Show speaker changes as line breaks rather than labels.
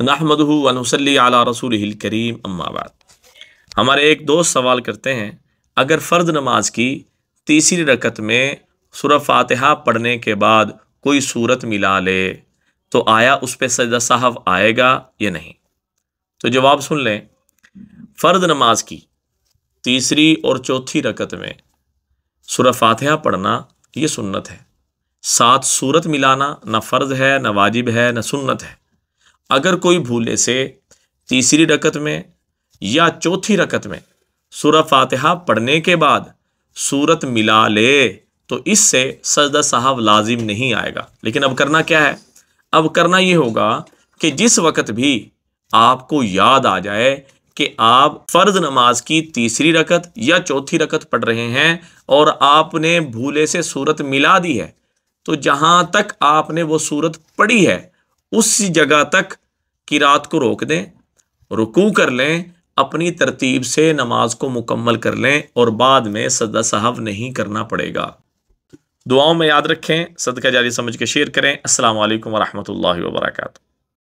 अला आला रसूल करीम अम्माबाद हमारे एक दोस्त सवाल करते हैं अगर फ़र्द नमाज की तीसरी रकत में सुर फातहा पढ़ने के बाद कोई सूरत मिला ले तो आया उस पर सजा साहब आएगा या नहीं तो जवाब सुन लें फ़र्द नमाज की तीसरी और चौथी रकत में सुर फातहा पढ़ना ये सुन्नत है साथ सूरत मिलाना ना फ़र्ज़ है ना वाजिब है ना सुन्नत है अगर कोई भूले से तीसरी रकत में या चौथी रकत में सूरह फातिहा पढ़ने के बाद सूरत मिला ले तो इससे सजदा साहब लाजिम नहीं आएगा लेकिन अब करना क्या है अब करना ये होगा कि जिस वक्त भी आपको याद आ जाए कि आप फ़र्ज नमाज की तीसरी रकत या चौथी रकत पढ़ रहे हैं और आपने भूले से सूरत मिला दी है तो जहाँ तक आपने वो सूरत पढ़ी है उसी जगह तक की रात को रोक दें रुकू कर लें अपनी तरतीब से नमाज को मुकम्मल कर लें और बाद में सदा साहब नहीं करना पड़ेगा दुआओं में याद रखें सदका जारी समझ के शेयर करें असल वरहमल वर्का